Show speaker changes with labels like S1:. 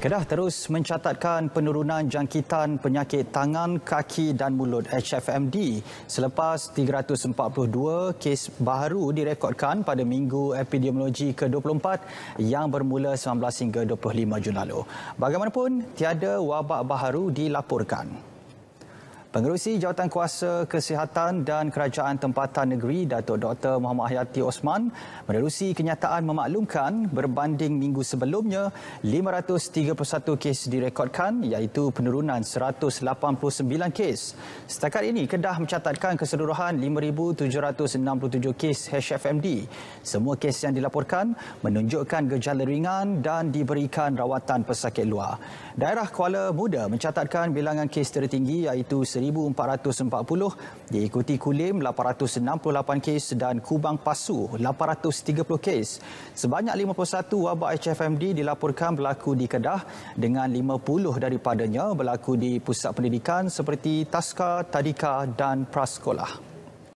S1: Kedah terus mencatatkan penurunan jangkitan penyakit tangan, kaki dan mulut HFMD selepas 342 kes baru direkodkan pada minggu epidemiologi ke-24 yang bermula 19 hingga 25 Jun lalu. Bagaimanapun, tiada wabak baharu dilaporkan. Pengerusi Kuasa Kesihatan dan Kerajaan Tempatan Negeri Datuk Dr. Muhammad Hayati Osman menerusi kenyataan memaklumkan berbanding minggu sebelumnya 531 kes direkodkan iaitu penurunan 189 kes. Setakat ini Kedah mencatatkan keseluruhan 5767 kes HFMD. Semua kes yang dilaporkan menunjukkan gejala ringan dan diberikan rawatan pesakit luar. Daerah Kuala Muda mencatatkan bilangan kes tertinggi iaitu 1440 diikuti Kulim 868 kes dan Kubang Pasu 830 kes. Sebanyak 51 wabak HFMD dilaporkan berlaku di Kedah dengan 50 daripadanya berlaku di pusat pendidikan seperti Taska, Tadika dan Prasekolah.